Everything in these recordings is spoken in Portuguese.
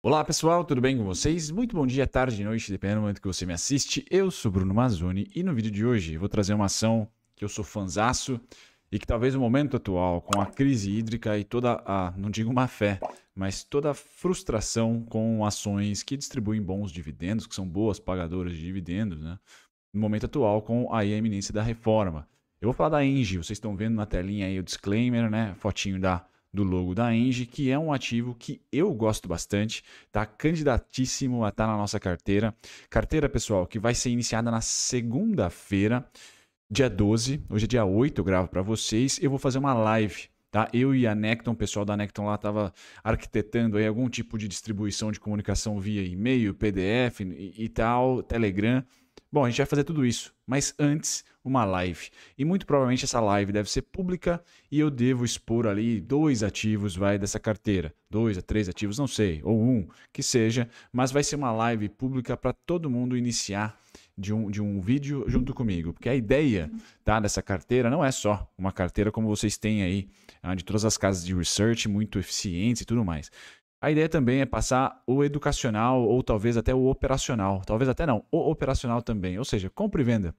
Olá pessoal, tudo bem com vocês? Muito bom dia, tarde, noite, dependendo do momento que você me assiste. Eu sou Bruno Mazzoni e no vídeo de hoje vou trazer uma ação que eu sou fanzaço e que talvez no momento atual, com a crise hídrica e toda a, não digo má fé, mas toda a frustração com ações que distribuem bons dividendos, que são boas pagadoras de dividendos, né? No momento atual, com a eminência da reforma. Eu vou falar da Engie, vocês estão vendo na telinha aí o disclaimer, né? Fotinho da do logo da Engie, que é um ativo que eu gosto bastante, tá candidatíssimo a estar tá na nossa carteira. Carteira, pessoal, que vai ser iniciada na segunda-feira, dia 12, hoje é dia 8, eu gravo para vocês, eu vou fazer uma live tá? Eu e a Necton, o pessoal da Necton lá estava arquitetando aí algum tipo de distribuição de comunicação via e-mail, PDF e, e tal, Telegram. Bom, a gente vai fazer tudo isso, mas antes uma live. E muito provavelmente essa live deve ser pública e eu devo expor ali dois ativos vai dessa carteira, dois a três ativos, não sei, ou um, que seja, mas vai ser uma live pública para todo mundo iniciar de um, de um vídeo junto comigo, porque a ideia tá, dessa carteira não é só uma carteira como vocês têm aí, ah, de todas as casas de research muito eficientes e tudo mais. A ideia também é passar o educacional ou talvez até o operacional. Talvez até não, o operacional também. Ou seja, compra e venda.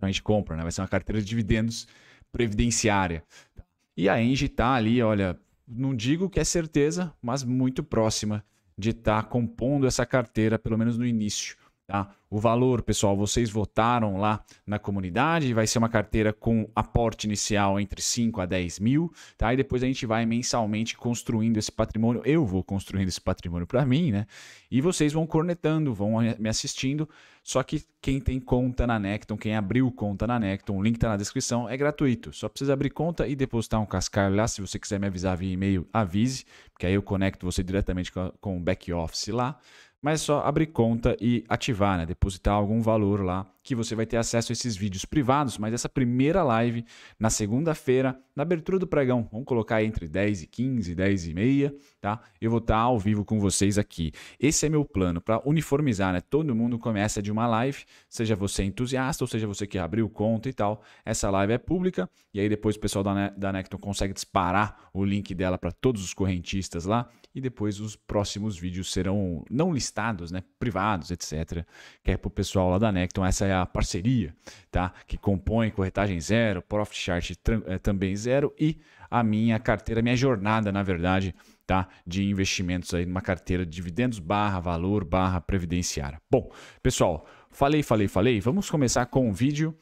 A gente compra, né? Vai ser uma carteira de dividendos previdenciária. Tá? E a Engie está ali, olha, não digo que é certeza, mas muito próxima de estar tá compondo essa carteira, pelo menos no início. Tá? O valor, pessoal, vocês votaram lá na comunidade, vai ser uma carteira com aporte inicial entre 5 a 10 mil, tá? E depois a gente vai mensalmente construindo esse patrimônio. Eu vou construindo esse patrimônio para mim, né? E vocês vão cornetando, vão me assistindo. Só que quem tem conta na Necton, quem abriu conta na Necton, o link está na descrição, é gratuito. Só precisa abrir conta e depositar um cascalho lá. Se você quiser me avisar via e-mail, avise, porque aí eu conecto você diretamente com o back office lá mas é só abrir conta e ativar, né? depositar algum valor lá que você vai ter acesso a esses vídeos privados, mas essa primeira live na segunda-feira, na abertura do pregão, vamos colocar entre 10 e 15, 10 e meia, tá? Eu vou estar tá ao vivo com vocês aqui. Esse é meu plano para uniformizar, né? Todo mundo começa de uma live, seja você entusiasta ou seja você que abriu conta e tal. Essa live é pública e aí depois o pessoal da, ne da Necton consegue disparar o link dela para todos os correntistas lá e depois os próximos vídeos serão não listados, né? Privados, etc. Que é pro pessoal lá da Necton. Essa é a parceria, tá? Que compõe corretagem zero, profit chart eh, também zero e a minha carteira, minha jornada, na verdade, tá? De investimentos aí numa carteira de dividendos barra valor barra previdenciária. Bom, pessoal, falei, falei, falei. Vamos começar com o um vídeo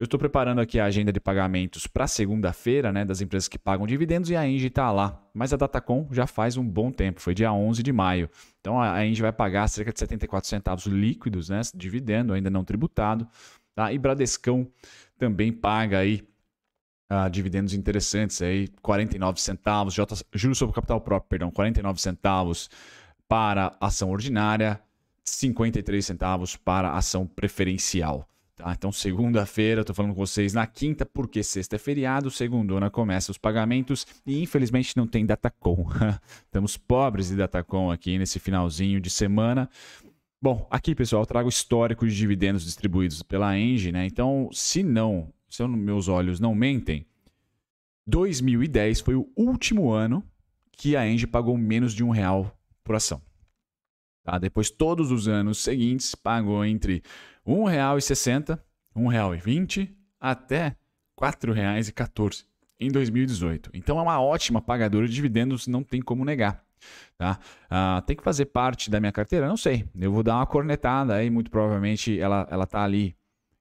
eu estou preparando aqui a agenda de pagamentos para segunda-feira, né, das empresas que pagam dividendos e a Engie está lá. Mas a Datacom já faz um bom tempo, foi dia 11 de maio. Então a Engie vai pagar cerca de 74 centavos líquidos, né, dividendo ainda não tributado. Tá? E Bradescão também paga aí ah, dividendos interessantes aí, 49 centavos, J, juros sobre capital próprio, perdão, 49 centavos para ação ordinária, 53 centavos para ação preferencial. Tá? Então, segunda-feira, eu falando com vocês na quinta, porque sexta é feriado, segundona começa os pagamentos e infelizmente não tem Datacom. Estamos pobres de Datacom aqui nesse finalzinho de semana. Bom, aqui, pessoal, eu trago histórico de dividendos distribuídos pela Engie, né? Então, se não, se eu, meus olhos não mentem, 2010 foi o último ano que a Engie pagou menos de um real por ação. Tá? Depois, todos os anos seguintes, pagou entre R$ 1,60, R$ 1,20 até R$ 4,14 em 2018. Então é uma ótima pagadora de dividendos, não tem como negar. Tá? Ah, tem que fazer parte da minha carteira? Não sei. Eu vou dar uma cornetada aí, muito provavelmente ela ela tá ali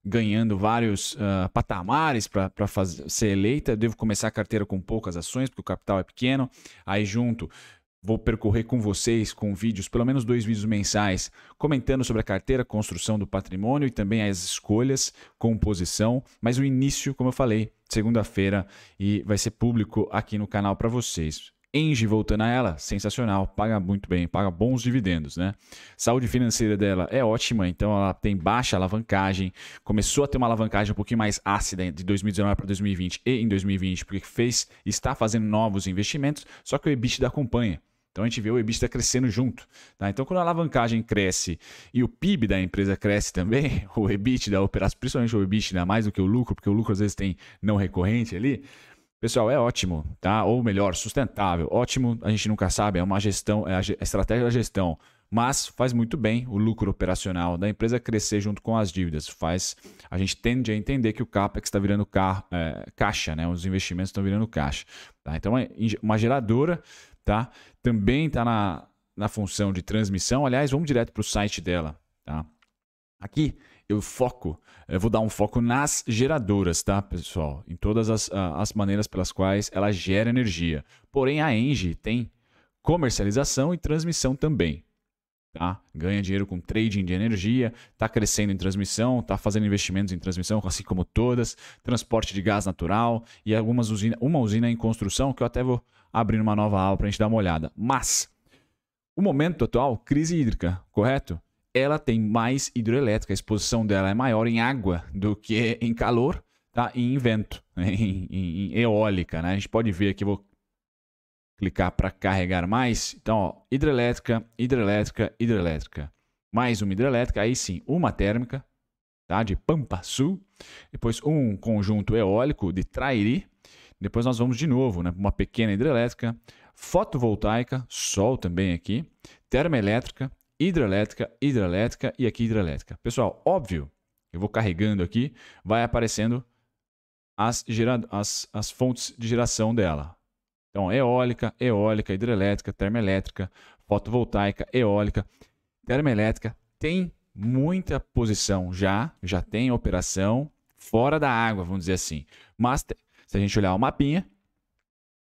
ganhando vários uh, patamares para ser eleita. Eu devo começar a carteira com poucas ações, porque o capital é pequeno. Aí junto Vou percorrer com vocês, com vídeos, pelo menos dois vídeos mensais, comentando sobre a carteira, construção do patrimônio e também as escolhas, composição. Mas o início, como eu falei, segunda-feira e vai ser público aqui no canal para vocês. Engie voltando a ela, sensacional, paga muito bem, paga bons dividendos, né? Saúde financeira dela é ótima, então ela tem baixa alavancagem, começou a ter uma alavancagem um pouquinho mais ácida de 2019 para 2020 e em 2020, porque fez, está fazendo novos investimentos, só que o EBITDA acompanha. Então a gente vê o EBITDA tá crescendo junto. Tá? Então quando a alavancagem cresce e o PIB da empresa cresce também, o EBITDA, principalmente o EBITDA, né, mais do que o lucro, porque o lucro às vezes tem não recorrente ali, Pessoal, é ótimo, tá? Ou melhor, sustentável. Ótimo, a gente nunca sabe, é uma gestão, é a é estratégia da gestão. Mas faz muito bem o lucro operacional da empresa crescer junto com as dívidas. Faz, a gente tende a entender que o CAPEX está virando ca, é, caixa, né? Os investimentos estão virando caixa. Tá? Então, é, uma geradora tá? Também está na, na função de transmissão. Aliás, vamos direto para o site dela, tá? Aqui eu foco, eu vou dar um foco nas geradoras, tá, pessoal? Em todas as, as maneiras pelas quais ela gera energia. Porém, a Engie tem comercialização e transmissão também. Tá? Ganha dinheiro com trading de energia, está crescendo em transmissão, está fazendo investimentos em transmissão, assim como todas, transporte de gás natural e algumas uma usina em construção que eu até vou abrir uma nova aula para a gente dar uma olhada. Mas o momento atual, crise hídrica, correto? Ela tem mais hidroelétrica, a exposição dela é maior em água do que em calor tá? e em vento, em, em, em eólica. Né? A gente pode ver aqui, vou clicar para carregar mais. Então, ó, hidrelétrica, hidrelétrica, hidrelétrica. Mais uma hidrelétrica, aí sim, uma térmica, tá? De Pampa Sul. Depois um conjunto eólico de Trairi. Depois nós vamos de novo, né? Uma pequena hidrelétrica, fotovoltaica, sol também aqui, termoelétrica, hidrelétrica, hidrelétrica e aqui hidrelétrica. Pessoal, óbvio, eu vou carregando aqui, vai aparecendo as, as, as fontes de geração dela. Então, eólica, eólica, hidrelétrica, termoelétrica, fotovoltaica, eólica, termoelétrica, tem muita posição já, já tem operação fora da água, vamos dizer assim. Mas se a gente olhar o mapinha,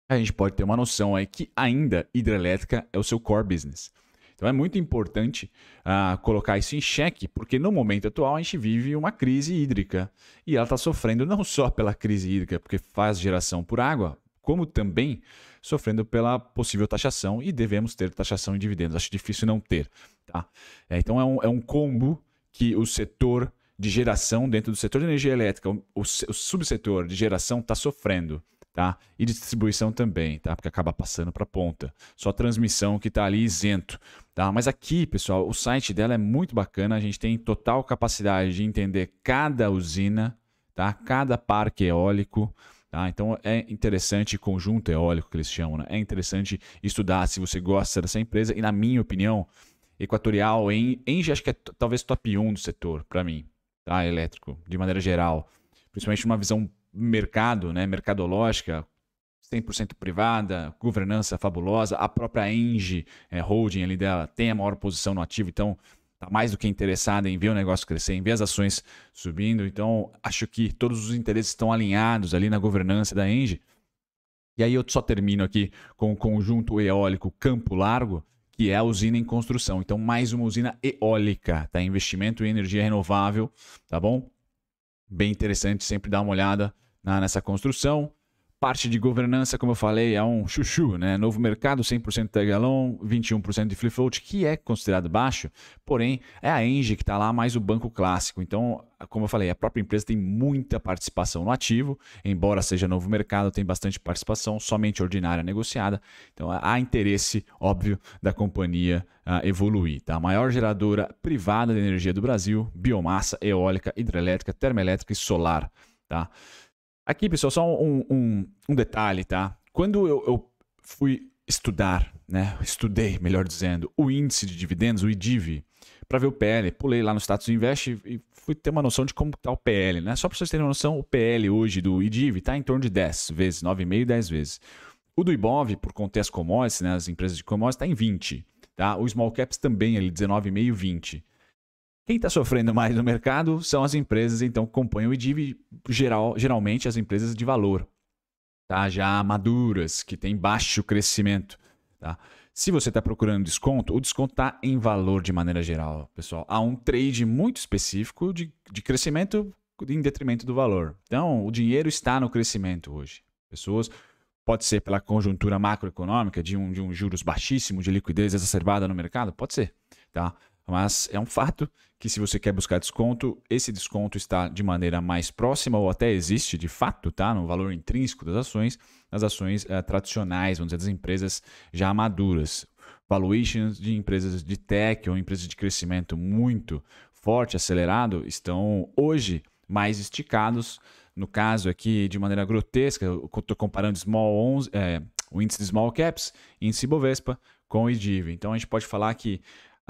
a gente pode ter uma noção aí que ainda hidrelétrica é o seu core business. Então é muito importante uh, colocar isso em xeque, porque no momento atual a gente vive uma crise hídrica e ela está sofrendo não só pela crise hídrica, porque faz geração por água, como também sofrendo pela possível taxação, e devemos ter taxação em dividendos. Acho difícil não ter. Tá? É, então é um, é um combo que o setor de geração dentro do setor de energia elétrica, o, o, subsetor de geração está sofrendo. Tá? E distribuição também, tá? Porque acaba passando para a ponta. Só transmissão que está ali isento, tá? Mas aqui, pessoal, o site dela é muito bacana. A gente tem total capacidade de entender cada usina, tá? Cada parque eólico, Tá? Então é interessante conjunto eólico que eles chamam, né? é interessante estudar se você gosta dessa empresa. E na minha opinião, Equatorial em, em acho que é talvez top 1 do setor para mim, tá? elétrico, de maneira geral. Principalmente uma visão mercado, né? mercadológica, 100% privada, governança fabulosa, a própria Engie é, Holding ali dela tem a maior posição no ativo, então está mais do que interessada em ver o negócio crescer, em ver as ações subindo. Então, acho que todos os interesses estão alinhados ali na governança da Engie. E aí eu só termino aqui com o conjunto eólico Campo Largo, que é a usina em construção. Então, mais uma usina eólica, tá? Investimento em energia renovável, tá bom? Bem interessante sempre dar uma olhada na, nessa construção parte de governança, como eu falei, é um chuchu, né? Novo mercado, 100% tag-along, 21% de free float, que é considerado baixo, porém é a Engie que está lá, mais o banco clássico. Então, como eu falei, a própria empresa tem muita participação no ativo, embora seja novo mercado, tem bastante participação, somente ordinária negociada. Então, há interesse, óbvio, da companhia uh, evoluir. Tá? A maior geradora privada de energia do Brasil, biomassa, eólica, hidrelétrica, termoelétrica e solar. Tá? Aqui, pessoal, só um, um, um detalhe, tá? Quando eu, eu, fui estudar, né? Estudei, melhor dizendo, o índice de dividendos, o IDIV, para ver o PL, pulei lá no status invest e fui ter uma noção de como está o PL, né? Só para vocês terem uma noção, o PL hoje do IDIV está em torno de 10 vezes, 9,5, 10 vezes. O do Ibov, por conter as commodities, né, as empresas de commodities, está em 20. Tá? O Small Caps também, ali 19,5, 20. Quem está sofrendo mais no mercado são as empresas, então, que compõem o IDIV, geral, geralmente as empresas de valor, tá? já maduras, que têm baixo crescimento. Tá? Se você está procurando desconto, o desconto está em valor de maneira geral, pessoal. Há um trade muito específico de, de crescimento em detrimento do valor. Então, o dinheiro está no crescimento hoje. Pessoas Pode ser pela conjuntura macroeconômica, de um, de um juros baixíssimo, de liquidez exacerbada no mercado? Pode ser. Tá? Mas é um fato que se você quer buscar desconto, esse desconto está de maneira mais próxima ou até existe de fato, tá? No valor intrínseco das ações, nas ações eh, tradicionais, vamos dizer, das empresas já maduras. Valuations de empresas de tech ou empresas de crescimento muito forte, acelerado, estão hoje mais esticados. No caso aqui, de maneira grotesca, eu estou comparando small 11, é, eh, o índice de small caps, índice Bovespa com o IDIV. Então a gente pode falar que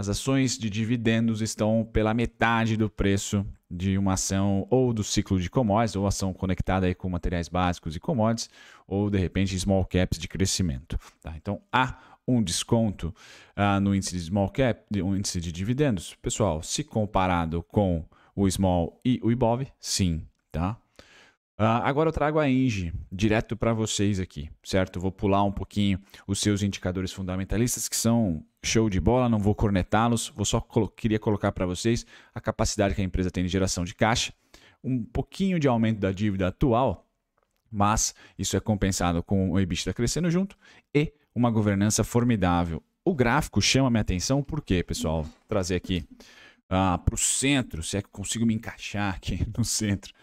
as ações de dividendos estão pela metade do preço de uma ação ou do ciclo de commodities, ou ação conectada aí com materiais básicos e commodities, ou de repente small caps de crescimento. Tá? Então há um desconto ah, no índice de small cap, um índice de dividendos. Pessoal, se comparado com o small e o IBOV, sim, tá? Uh, agora eu trago a Engie direto para vocês aqui, certo? Vou pular um pouquinho os seus indicadores fundamentalistas, que são show de bola, não vou cornetá-los, vou só colo queria colocar para vocês a capacidade que a empresa tem de geração de caixa, um pouquinho de aumento da dívida atual, mas isso é compensado com o EBITDA crescendo junto e uma governança formidável. O gráfico chama minha atenção, por quê, pessoal? Vou trazer aqui uh, ah, para o centro, se é que consigo me encaixar aqui no centro.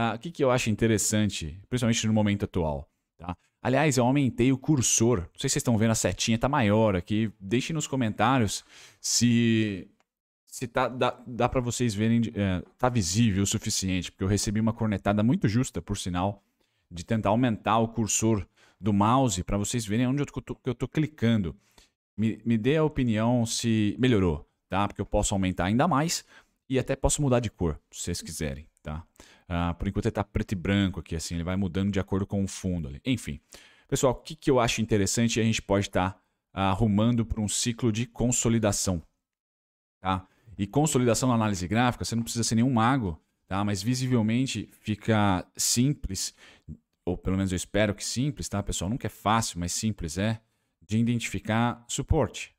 Ah, o que, que eu acho interessante, principalmente no momento atual, tá? Aliás, eu aumentei o cursor. Não sei se vocês estão vendo a setinha, tá maior aqui. Deixem nos comentários se se tá, dá, dá para vocês verem, é, tá visível o suficiente, porque eu recebi uma cornetada muito justa, por sinal, de tentar aumentar o cursor do mouse para vocês verem onde eu tô, eu tô clicando. Me, me dê a opinião se melhorou, tá? Porque eu posso aumentar ainda mais e até posso mudar de cor, se vocês quiserem, tá? Ah, por enquanto ele está preto e branco aqui, assim, ele vai mudando de acordo com o fundo ali. Enfim, pessoal, o que, que eu acho interessante é a gente pode estar tá ah, arrumando para um ciclo de consolidação. Tá? E consolidação na análise gráfica, você não precisa ser nenhum mago, tá? mas visivelmente fica simples, ou pelo menos eu espero que simples, tá, pessoal? Nunca é fácil, mas simples é, de identificar suporte.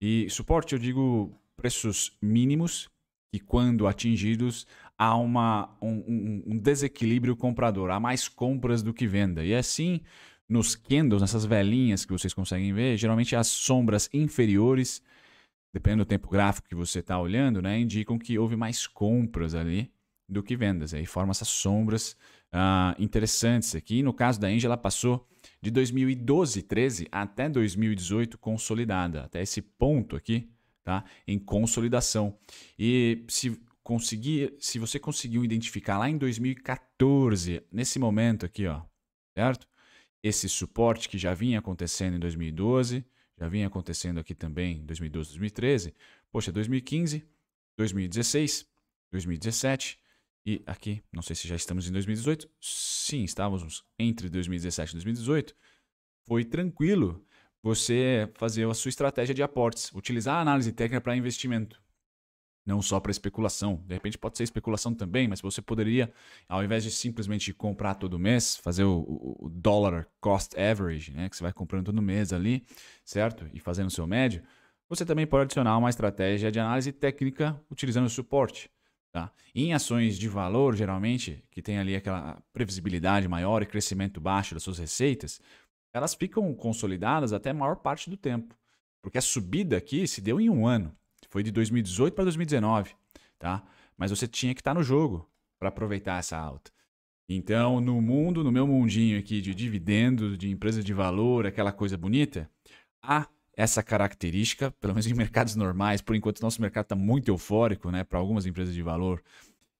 E suporte, eu digo preços mínimos que, quando atingidos, há uma, um, um, um, desequilíbrio comprador, há mais compras do que venda. E assim, nos candles, nessas velhinhas que vocês conseguem ver, geralmente as sombras inferiores, dependendo do tempo gráfico que você está olhando, né, indicam que houve mais compras ali do que vendas. Aí formam essas sombras ah, interessantes aqui. No caso da Angela, ela passou de 2012, 13 até 2018 consolidada, até esse ponto aqui, tá? Em consolidação. E se conseguir, se você conseguiu identificar lá em 2014, nesse momento aqui, ó, certo? Esse suporte que já vinha acontecendo em 2012, já vinha acontecendo aqui também em 2012, 2013, poxa, 2015, 2016, 2017 e aqui, não sei se já estamos em 2018, sim, estávamos entre 2017 e 2018, foi tranquilo você fazer a sua estratégia de aportes, utilizar a análise técnica para investimento não só para especulação. De repente pode ser especulação também, mas você poderia, ao invés de simplesmente comprar todo mês, fazer o, o dollar cost average, né, que você vai comprando todo mês ali, certo? E fazendo o seu médio, você também pode adicionar uma estratégia de análise técnica utilizando o suporte. Tá? Em ações de valor, geralmente, que tem ali aquela previsibilidade maior e crescimento baixo das suas receitas, elas ficam consolidadas até a maior parte do tempo. Porque a subida aqui se deu em um ano. Foi de 2018 para 2019, tá? Mas você tinha que estar tá no jogo para aproveitar essa alta. Então, no mundo, no meu mundinho aqui de dividendos, de empresa de valor, aquela coisa bonita, há essa característica, pelo menos em mercados normais, por enquanto nosso mercado está muito eufórico, né, para algumas empresas de valor.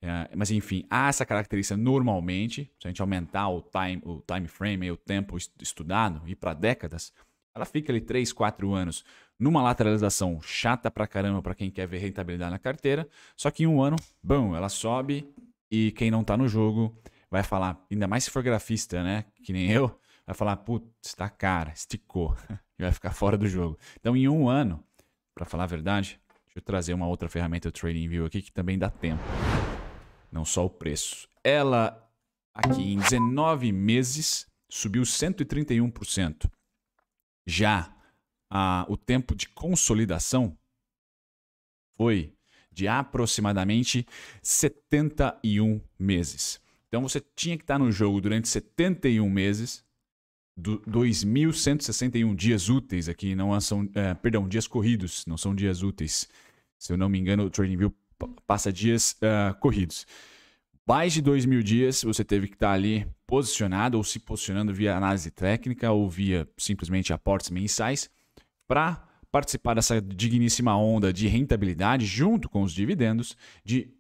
É, mas enfim, há essa característica normalmente, se a gente aumentar o time, o time frame, o tempo estudado e para décadas, ela fica ali 3, 4 anos numa lateralização chata pra caramba para quem quer ver rentabilidade na carteira. Só que em um ano, bom, ela sobe e quem não tá no jogo vai falar, ainda mais se for grafista, né? Que nem eu, vai falar, putz, tá cara, esticou. e vai ficar fora do jogo. Então, em um ano, para falar a verdade, deixa eu trazer uma outra ferramenta, o Trading View aqui, que também dá tempo. Não só o preço. Ela, aqui em 19 meses, subiu 131%. Já a, o tempo de consolidação foi de aproximadamente 71 meses. Então você tinha que estar no jogo durante 71 meses, do, 2.161 dias úteis aqui, não são, é, perdão, dias corridos, não são dias úteis. Se eu não me engano, o TradingView passa dias uh, corridos. Mais de dois mil dias você teve que estar ali posicionado ou se posicionando via análise técnica ou via simplesmente aportes mensais para participar dessa digníssima onda de rentabilidade junto com os dividendos de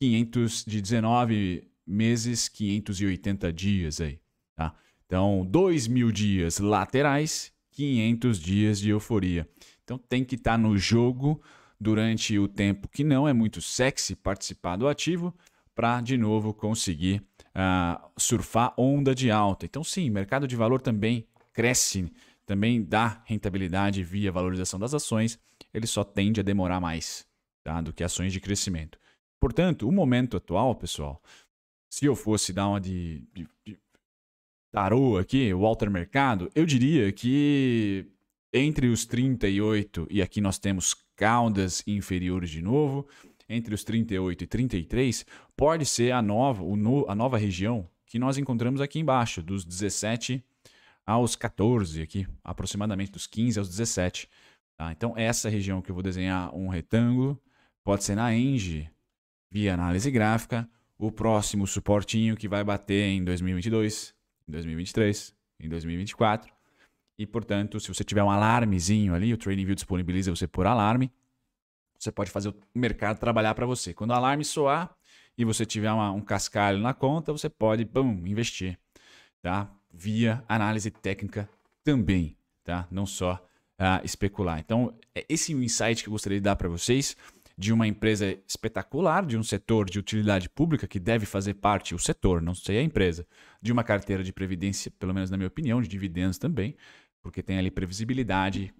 500 de 19 meses, 580 dias aí, tá? Então, dois mil dias laterais, 500 dias de euforia. Então, tem que estar no jogo durante o tempo que não é muito sexy participar do ativo, para de novo conseguir uh, surfar onda de alta. Então, sim, mercado de valor também cresce, também dá rentabilidade via valorização das ações, ele só tende a demorar mais tá, do que ações de crescimento. Portanto, o momento atual, pessoal, se eu fosse dar uma de, de, de tarô aqui, o Walter Mercado, eu diria que entre os 38 e aqui nós temos caudas inferiores de novo entre os 38 e 33 pode ser a nova, no, a nova região que nós encontramos aqui embaixo, dos 17 aos 14 aqui, aproximadamente dos 15 aos 17. Tá? Então essa região que eu vou desenhar um retângulo pode ser na ENGE, via análise gráfica, o próximo suportinho que vai bater em 2022, em 2023, em 2024. E, portanto, se você tiver um alarmezinho ali, o TradingView disponibiliza você por alarme, você pode fazer o mercado trabalhar para você. Quando o alarme soar e você tiver uma, um cascalho na conta, você pode, bum, investir, tá? Via análise técnica também, tá? Não só uh, especular. Então, é esse é o insight que eu gostaria de dar para vocês de uma empresa espetacular, de um setor de utilidade pública que deve fazer parte, o setor, não sei a empresa, de uma carteira de previdência, pelo menos na minha opinião, de dividendos também, porque tem ali previsibilidade,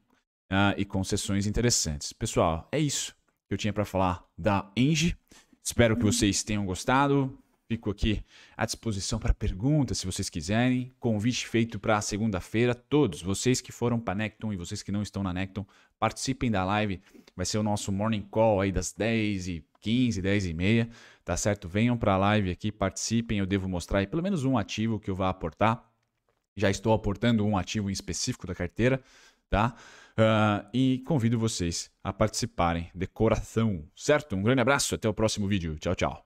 uh, e concessões interessantes. Pessoal, é isso que eu tinha para falar da Engie. Espero que vocês tenham gostado. Fico aqui à disposição para perguntas, se vocês quiserem. Convite feito para segunda-feira. Todos vocês que foram para Necton e vocês que não estão na Necton, participem da live. Vai ser o nosso morning call aí das 10 e 15, 10 e meia, tá certo? Venham para a live aqui, participem. Eu devo mostrar aí pelo menos um ativo que eu vá aportar. Já estou aportando um ativo em específico da carteira tá? Uh, e convido vocês a participarem de coração, certo? Um grande abraço, até o próximo vídeo. Tchau, tchau.